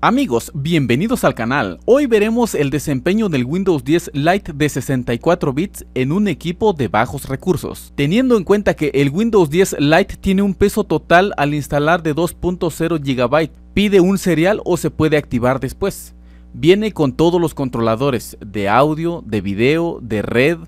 Amigos, bienvenidos al canal. Hoy veremos el desempeño del Windows 10 Lite de 64 bits en un equipo de bajos recursos. Teniendo en cuenta que el Windows 10 Lite tiene un peso total al instalar de 2.0 GB, pide un serial o se puede activar después. Viene con todos los controladores de audio, de video, de red,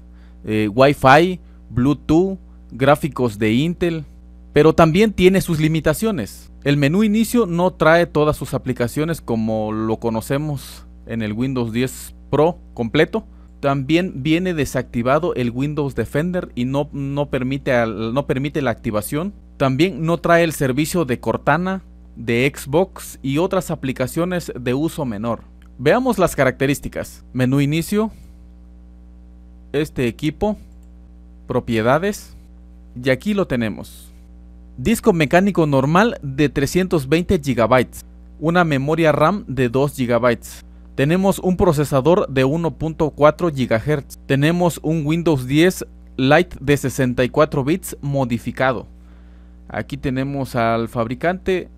wifi, eh, Wi-Fi, Bluetooth, gráficos de Intel, pero también tiene sus limitaciones. El menú inicio no trae todas sus aplicaciones como lo conocemos en el Windows 10 Pro completo. También viene desactivado el Windows Defender y no, no, permite, no permite la activación. También no trae el servicio de Cortana, de Xbox y otras aplicaciones de uso menor. Veamos las características. Menú inicio, este equipo, propiedades y aquí lo tenemos disco mecánico normal de 320 GB, una memoria RAM de 2 GB. Tenemos un procesador de 1.4 GHz. Tenemos un Windows 10 Lite de 64 bits modificado. Aquí tenemos al fabricante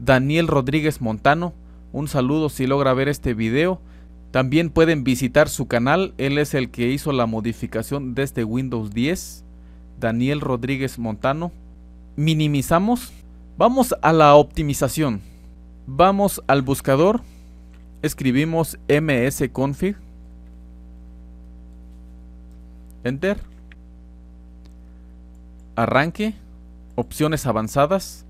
Daniel Rodríguez Montano. Un saludo si logra ver este video. También pueden visitar su canal. Él es el que hizo la modificación de este Windows 10. Daniel Rodríguez Montano minimizamos, vamos a la optimización. Vamos al buscador, escribimos msconfig, enter, arranque, opciones avanzadas,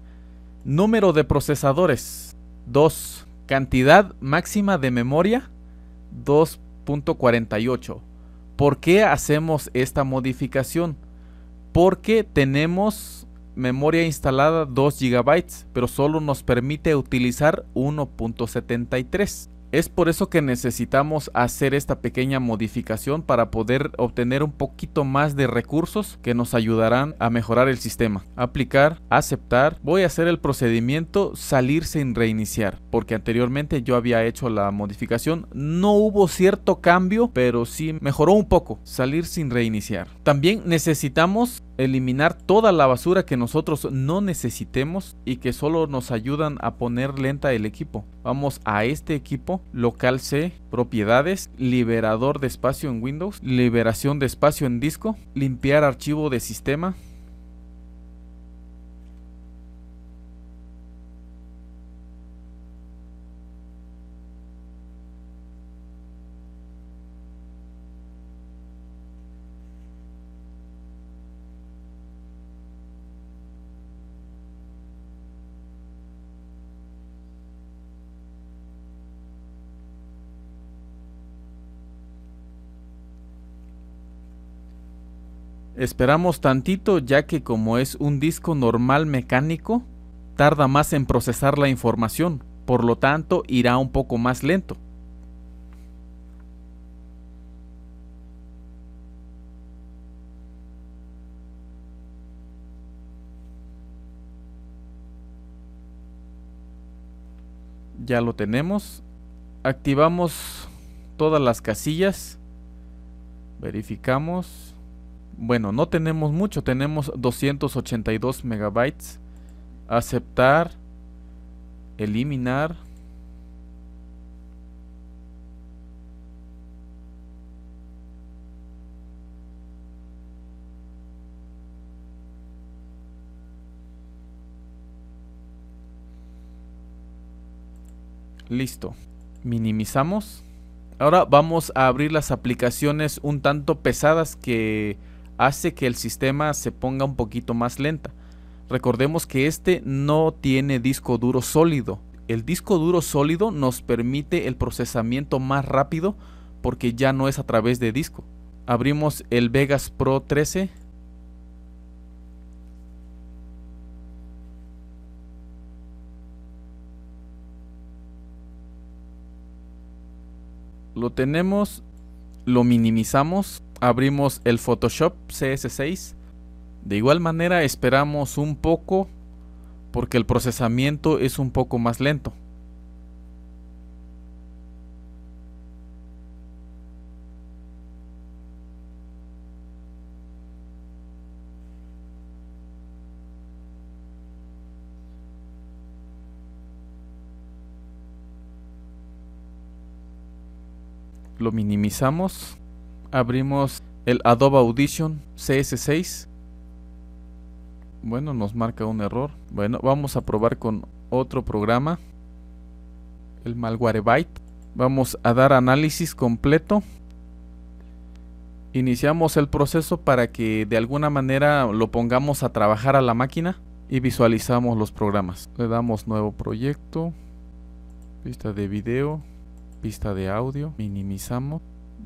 número de procesadores, 2, cantidad máxima de memoria, 2.48. ¿Por qué hacemos esta modificación? Porque tenemos memoria instalada 2 GB, pero solo nos permite utilizar 1.73. Es por eso que necesitamos hacer esta pequeña modificación para poder obtener un poquito más de recursos que nos ayudarán a mejorar el sistema. Aplicar, aceptar, voy a hacer el procedimiento salir sin reiniciar, porque anteriormente yo había hecho la modificación, no hubo cierto cambio, pero sí mejoró un poco, salir sin reiniciar. También necesitamos eliminar toda la basura que nosotros no necesitemos y que solo nos ayudan a poner lenta el equipo. Vamos a este equipo, local C, propiedades, liberador de espacio en Windows, liberación de espacio en disco, limpiar archivo de sistema, Esperamos tantito ya que como es un disco normal mecánico, tarda más en procesar la información, por lo tanto irá un poco más lento. Ya lo tenemos. Activamos todas las casillas. Verificamos. Bueno, no tenemos mucho, tenemos 282 megabytes. Aceptar, eliminar. Listo. Minimizamos. Ahora vamos a abrir las aplicaciones un tanto pesadas que hace que el sistema se ponga un poquito más lenta. Recordemos que este no tiene disco duro sólido. El disco duro sólido nos permite el procesamiento más rápido porque ya no es a través de disco. Abrimos el Vegas Pro 13. Lo tenemos, lo minimizamos abrimos el Photoshop CS6. De igual manera esperamos un poco porque el procesamiento es un poco más lento. Lo minimizamos abrimos el Adobe Audition CS6 bueno nos marca un error bueno vamos a probar con otro programa el Malwarebyte vamos a dar análisis completo iniciamos el proceso para que de alguna manera lo pongamos a trabajar a la máquina y visualizamos los programas le damos nuevo proyecto pista de video pista de audio minimizamos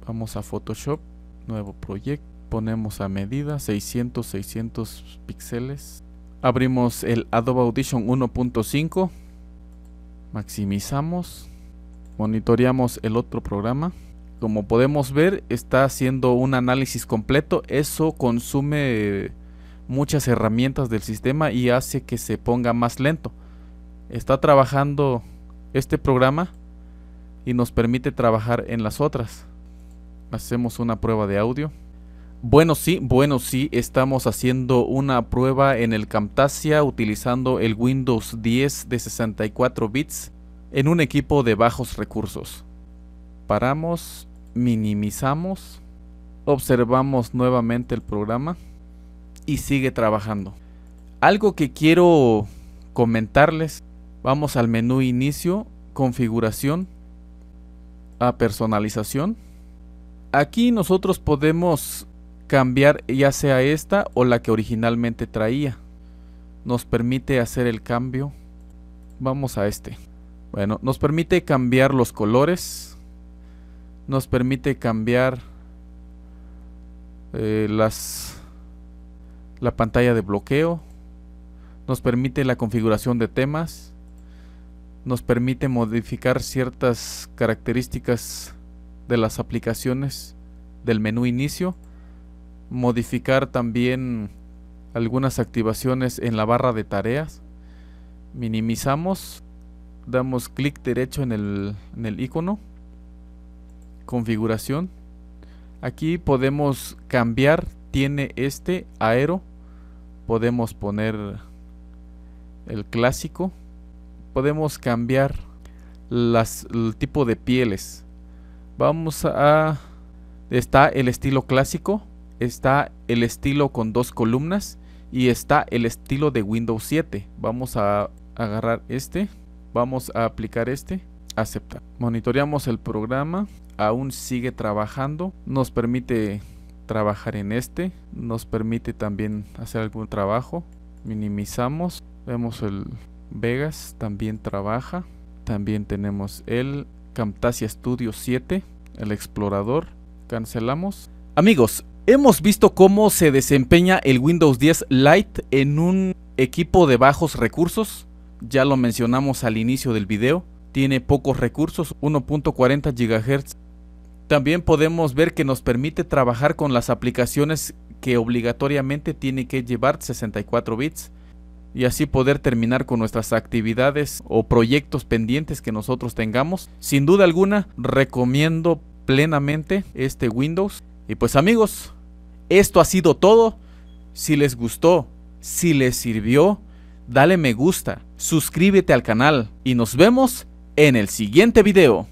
vamos a Photoshop, nuevo proyecto, ponemos a medida 600, 600 píxeles. Abrimos el Adobe Audition 1.5, maximizamos, monitoreamos el otro programa. Como podemos ver, está haciendo un análisis completo. Eso consume muchas herramientas del sistema y hace que se ponga más lento. Está trabajando este programa y nos permite trabajar en las otras. Hacemos una prueba de audio. Bueno, sí, bueno, sí, estamos haciendo una prueba en el Camtasia utilizando el Windows 10 de 64 bits en un equipo de bajos recursos. Paramos, minimizamos, observamos nuevamente el programa y sigue trabajando. Algo que quiero comentarles, vamos al menú inicio, configuración, a personalización Aquí nosotros podemos cambiar ya sea esta o la que originalmente traía. Nos permite hacer el cambio. Vamos a este. Bueno, nos permite cambiar los colores. Nos permite cambiar eh, las la pantalla de bloqueo, nos permite la configuración de temas, nos permite modificar ciertas características de las aplicaciones del menú inicio, modificar también algunas activaciones en la barra de tareas, minimizamos, damos clic derecho en el, en el icono, configuración, aquí podemos cambiar, tiene este aero, podemos poner el clásico, podemos cambiar las, el tipo de pieles, Vamos a... Está el estilo clásico, está el estilo con dos columnas y está el estilo de Windows 7. Vamos a agarrar este, vamos a aplicar este, aceptar. Monitoreamos el programa, aún sigue trabajando, nos permite trabajar en este, nos permite también hacer algún trabajo, minimizamos, vemos el Vegas, también trabaja, también tenemos el Camtasia Studio 7, el explorador, cancelamos. Amigos, hemos visto cómo se desempeña el Windows 10 Lite en un equipo de bajos recursos, ya lo mencionamos al inicio del video, tiene pocos recursos, 1.40 GHz. También podemos ver que nos permite trabajar con las aplicaciones que obligatoriamente tiene que llevar 64 bits y así poder terminar con nuestras actividades o proyectos pendientes que nosotros tengamos. Sin duda alguna, recomiendo plenamente este Windows. Y pues amigos, esto ha sido todo. Si les gustó, si les sirvió, dale me gusta, suscríbete al canal y nos vemos en el siguiente video.